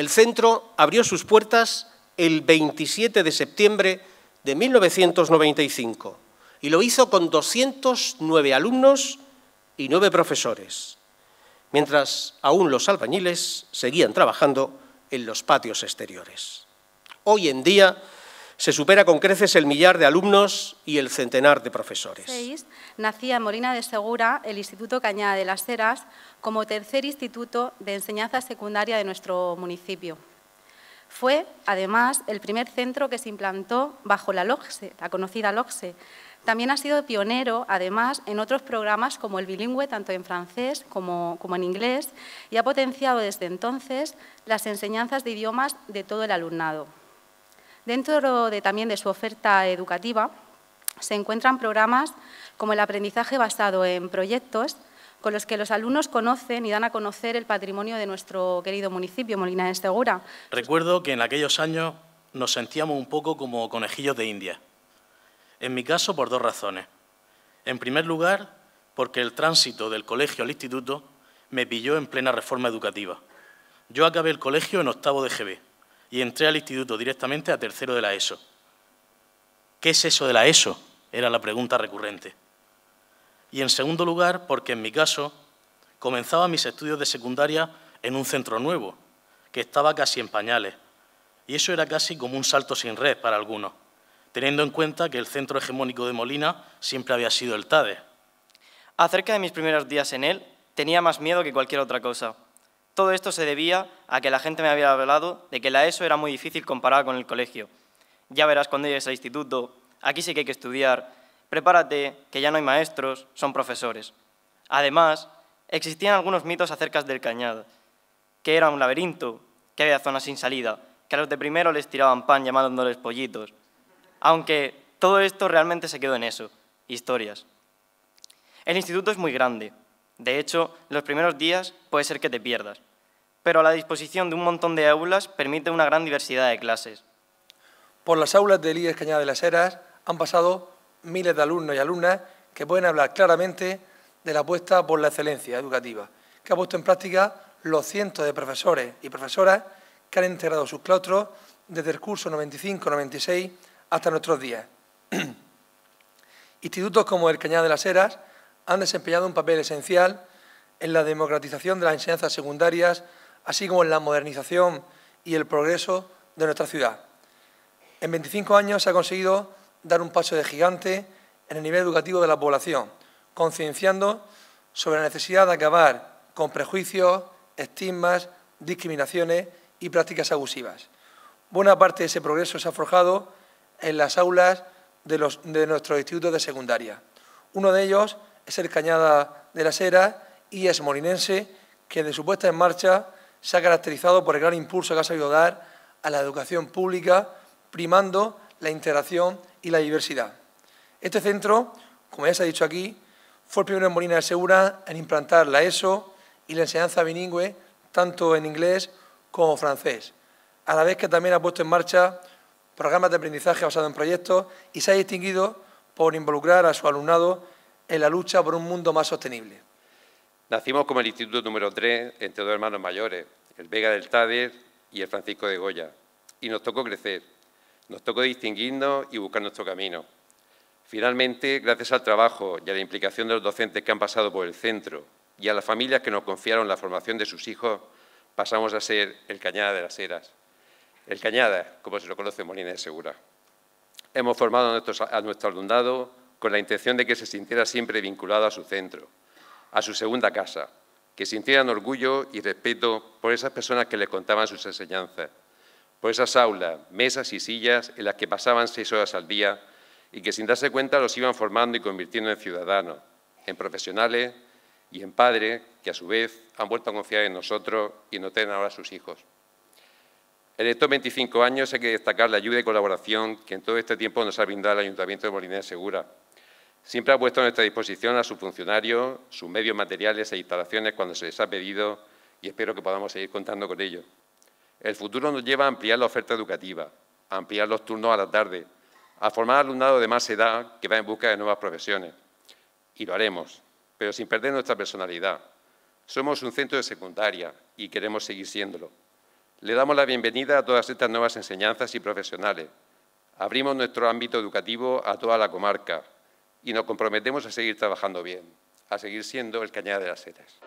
el centro abrió sus puertas el 27 de septiembre de 1995 y lo hizo con 209 alumnos y 9 profesores, mientras aún los albañiles seguían trabajando en los patios exteriores. Hoy en día, se supera con creces el millar de alumnos y el centenar de profesores. Nacía en Molina de Segura el Instituto Cañada de las Heras como tercer instituto de enseñanza secundaria de nuestro municipio. Fue, además, el primer centro que se implantó bajo la LOGSE, la conocida LOGSE. También ha sido pionero, además, en otros programas como el bilingüe, tanto en francés como en inglés, y ha potenciado desde entonces las enseñanzas de idiomas de todo el alumnado. Dentro de, también de su oferta educativa se encuentran programas como el aprendizaje basado en proyectos, con los que los alumnos conocen y dan a conocer el patrimonio de nuestro querido municipio, Molina de Segura. Recuerdo que en aquellos años nos sentíamos un poco como conejillos de India. En mi caso, por dos razones. En primer lugar, porque el tránsito del colegio al instituto me pilló en plena reforma educativa. Yo acabé el colegio en octavo de GB y entré al instituto directamente a tercero de la ESO. ¿Qué es eso de la ESO? Era la pregunta recurrente. Y en segundo lugar, porque en mi caso comenzaba mis estudios de secundaria en un centro nuevo, que estaba casi en pañales. Y eso era casi como un salto sin red para algunos, teniendo en cuenta que el centro hegemónico de Molina siempre había sido el TADE. Acerca de mis primeros días en él, tenía más miedo que cualquier otra cosa. Todo esto se debía a que la gente me había hablado de que la ESO era muy difícil comparada con el colegio. Ya verás cuando llegues al instituto, aquí sí que hay que estudiar, prepárate, que ya no hay maestros, son profesores. Además, existían algunos mitos acerca del cañad, que era un laberinto, que había zonas sin salida, que a los de primero les tiraban pan llamándoles pollitos. Aunque todo esto realmente se quedó en eso, historias. El instituto es muy grande. De hecho, los primeros días puede ser que te pierdas pero la disposición de un montón de aulas permite una gran diversidad de clases. Por las aulas del IES Cañada de las Heras han pasado miles de alumnos y alumnas que pueden hablar claramente de la apuesta por la excelencia educativa, que ha puesto en práctica los cientos de profesores y profesoras que han enterrado sus claustros desde el curso 95-96 hasta nuestros días. Institutos como el Cañada de las Heras han desempeñado un papel esencial en la democratización de las enseñanzas secundarias así como en la modernización y el progreso de nuestra ciudad. En 25 años se ha conseguido dar un paso de gigante en el nivel educativo de la población, concienciando sobre la necesidad de acabar con prejuicios, estigmas, discriminaciones y prácticas abusivas. Buena parte de ese progreso se ha forjado en las aulas de, de nuestros institutos de secundaria. Uno de ellos es el Cañada de la Sera y es molinense, que de su puesta en marcha se ha caracterizado por el gran impulso que ha sabido dar a la educación pública, primando la integración y la diversidad. Este centro, como ya se ha dicho aquí, fue el primero en Molina de Segura en implantar la ESO y la enseñanza bilingüe, tanto en inglés como francés, a la vez que también ha puesto en marcha programas de aprendizaje basados en proyectos y se ha distinguido por involucrar a su alumnado en la lucha por un mundo más sostenible. Nacimos como el Instituto número 3 entre dos hermanos mayores, el Vega del Táder y el Francisco de Goya. Y nos tocó crecer, nos tocó distinguirnos y buscar nuestro camino. Finalmente, gracias al trabajo y a la implicación de los docentes que han pasado por el centro y a las familias que nos confiaron la formación de sus hijos, pasamos a ser el Cañada de las Heras. El Cañada, como se lo conoce Molina de Segura. Hemos formado a, a nuestro alumnado con la intención de que se sintiera siempre vinculado a su centro, a su segunda casa, que sintieran orgullo y respeto por esas personas que le contaban sus enseñanzas, por esas aulas, mesas y sillas en las que pasaban seis horas al día y que sin darse cuenta los iban formando y convirtiendo en ciudadanos, en profesionales y en padres que a su vez han vuelto a confiar en nosotros y nos tienen ahora sus hijos. En estos 25 años hay que destacar la ayuda y colaboración que en todo este tiempo nos ha brindado el Ayuntamiento de de Segura, Siempre ha puesto a nuestra disposición a sus funcionarios, sus medios materiales e instalaciones cuando se les ha pedido y espero que podamos seguir contando con ello. El futuro nos lleva a ampliar la oferta educativa, a ampliar los turnos a la tarde, a formar alumnado de más edad que va en busca de nuevas profesiones. Y lo haremos, pero sin perder nuestra personalidad. Somos un centro de secundaria y queremos seguir siéndolo. Le damos la bienvenida a todas estas nuevas enseñanzas y profesionales. Abrimos nuestro ámbito educativo a toda la comarca, y nos comprometemos a seguir trabajando bien, a seguir siendo el cañada de las setas.